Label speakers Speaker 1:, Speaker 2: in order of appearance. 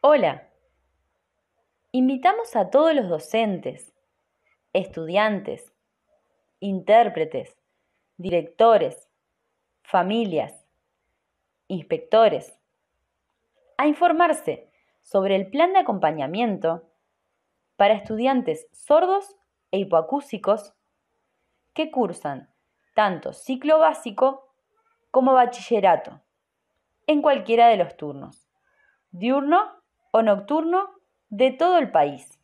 Speaker 1: Hola. Invitamos a todos los docentes, estudiantes, intérpretes, directores, familias, inspectores, a informarse sobre el plan de acompañamiento para estudiantes sordos e hipoacúsicos que cursan tanto ciclo básico como bachillerato en cualquiera de los turnos, diurno o nocturno de todo el país.